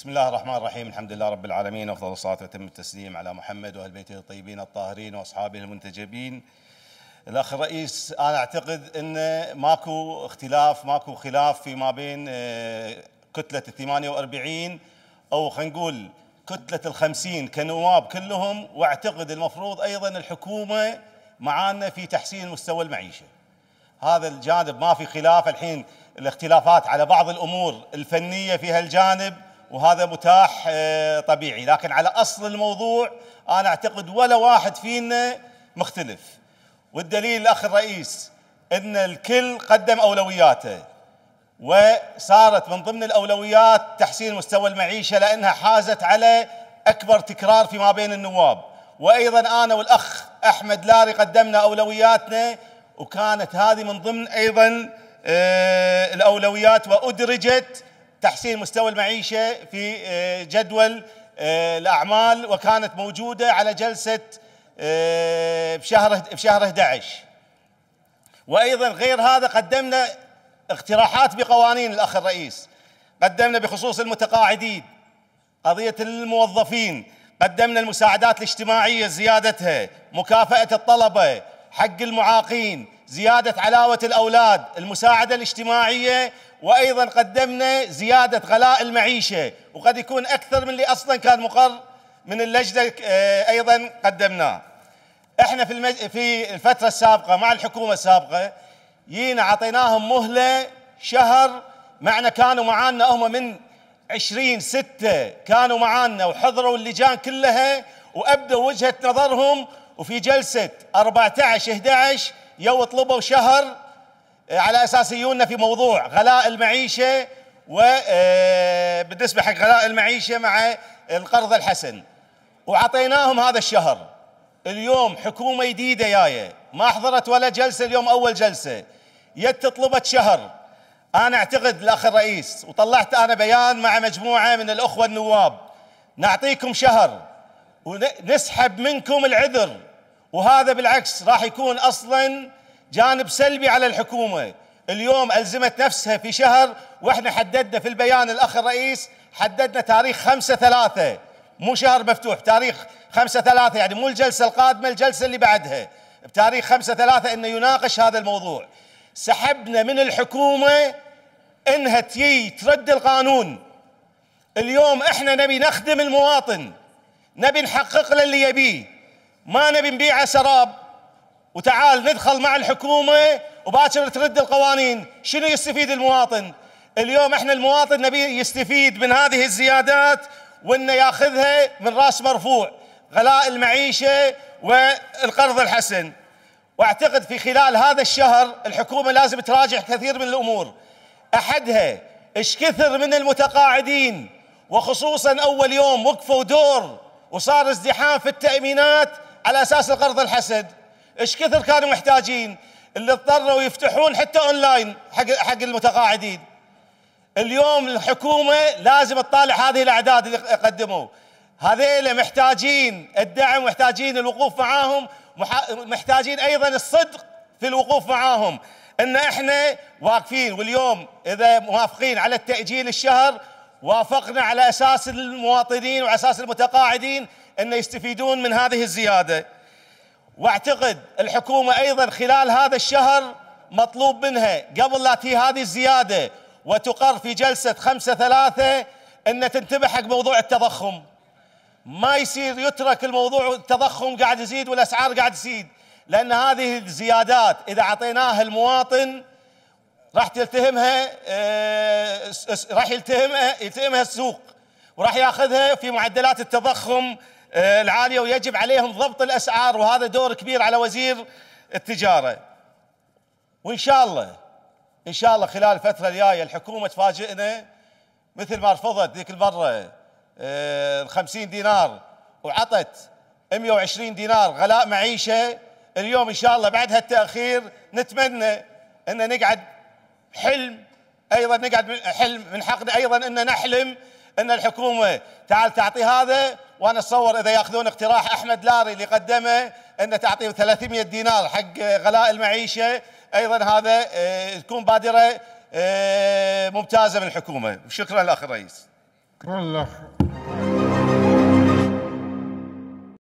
بسم الله الرحمن الرحيم الحمد لله رب العالمين أفضل الصلاة وتم التسليم على محمد وأهل بيته الطيبين الطاهرين وأصحابه المنتجبين الأخ الرئيس أنا أعتقد أن ماكو اختلاف ماكو خلاف فيما بين آه، كتلة ال 48 أو خلينا نقول كتلة ال 50 كنواب كلهم وأعتقد المفروض أيضا الحكومة معانا في تحسين مستوى المعيشة هذا الجانب ما في خلاف الحين الاختلافات على بعض الأمور الفنية في هالجانب وهذا متاح آه، طبيعي لكن على أصل الموضوع أنا أعتقد ولا واحد فينا مختلف والدليل الأخ الرئيس أن الكل قدم أولوياته وصارت من ضمن الأولويات تحسين مستوى المعيشة لأنها حازت على أكبر تكرار فيما بين النواب وأيضا أنا والأخ أحمد لاري قدمنا أولوياتنا وكانت هذه من ضمن أيضا آه، الأولويات وأدرجت تحسين مستوى المعيشة في آه، جدول آه، الأعمال وكانت موجودة على جلسة بشهر بشهر 11 وأيضا غير هذا قدمنا اقتراحات بقوانين الأخ الرئيس قدمنا بخصوص المتقاعدين قضية الموظفين قدمنا المساعدات الاجتماعية زيادتها مكافأة الطلبة حق المعاقين زيادة علاوة الأولاد المساعدة الاجتماعية وأيضا قدمنا زيادة غلاء المعيشة وقد يكون أكثر من اللي أصلا كان مقر من اللجنة آه، أيضا قدمناه احنا في المج... في الفترة السابقة مع الحكومة السابقة جينا عطيناهم مهلة شهر معنا كانوا معانا هم من 20 ستة كانوا معانا وحضروا اللجان كلها وأبدوا وجهة نظرهم وفي جلسة 14 11 يو طلبوا شهر آه، على اساس يجونا في موضوع غلاء المعيشه وبالنسبه آه، حق غلاء المعيشه مع القرض الحسن وعطيناهم هذا الشهر اليوم حكومه جديده جايه ما حضرت ولا جلسه اليوم اول جلسه يت طلبت شهر انا اعتقد الاخ الرئيس وطلعت انا بيان مع مجموعه من الاخوه النواب نعطيكم شهر ونسحب منكم العذر وهذا بالعكس راح يكون اصلا جانب سلبي على الحكومه اليوم الزمت نفسها في شهر واحنا حددنا في البيان الاخ الرئيس حددنا تاريخ 5 3 مو شهر مفتوح تاريخ 5 3 يعني مو الجلسه القادمه الجلسه اللي بعدها بتاريخ 5 3 انه يناقش هذا الموضوع سحبنا من الحكومه انها تجي ترد القانون اليوم احنا نبي نخدم المواطن نبي نحقق له اللي يبيه ما نبي نبيعه سراب وتعال ندخل مع الحكومه وباكر ترد القوانين شنو يستفيد المواطن اليوم احنا المواطن نبي يستفيد من هذه الزيادات وانه ياخذها من راس مرفوع غلاء المعيشه والقرض الحسن واعتقد في خلال هذا الشهر الحكومه لازم تراجع كثير من الامور احدها ايش كثر من المتقاعدين وخصوصا اول يوم وقفوا دور وصار ازدحام في التامينات على اساس القرض الحسد ايش كثر كانوا محتاجين اللي اضطروا يفتحون حتى اونلاين حق حق المتقاعدين اليوم الحكومه لازم تطالع هذه الاعداد اللي قدموا هذيل محتاجين الدعم محتاجين الوقوف معاهم محتاجين ايضا الصدق في الوقوف معاهم ان احنا واقفين واليوم اذا موافقين على التاجيل الشهر وافقنا على اساس المواطنين وعلى اساس المتقاعدين أن يستفيدون من هذه الزيادة واعتقد الحكومة أيضا خلال هذا الشهر مطلوب منها قبل لا تي هذه الزيادة وتقر في جلسة خمسة ثلاثة أن تنتبه حق موضوع التضخم ما يصير يترك الموضوع التضخم قاعد يزيد والأسعار قاعد تزيد لأن هذه الزيادات إذا أعطيناها المواطن راح تلتهمها آه، راح يلتهمها يلتهمها السوق وراح ياخذها في معدلات التضخم آه، العاليه ويجب عليهم ضبط الاسعار وهذا دور كبير على وزير التجاره. وان شاء الله ان شاء الله خلال الفتره الجايه الحكومه تفاجئنا مثل ما رفضت ذيك المره آه، ال 50 دينار وعطت 120 دينار غلاء معيشه اليوم ان شاء الله بعد هالتاخير نتمنى ان نقعد حلم ايضا نقعد حلم من حقنا ايضا ان نحلم ان الحكومه تعال تعطي هذا وانا اتصور اذا ياخذون اقتراح احمد لاري اللي قدمه ان تعطيه 300 دينار حق غلاء المعيشه ايضا هذا آه، تكون بادره آه، ممتازه من الحكومه شكرا الاخ الرئيس شكرا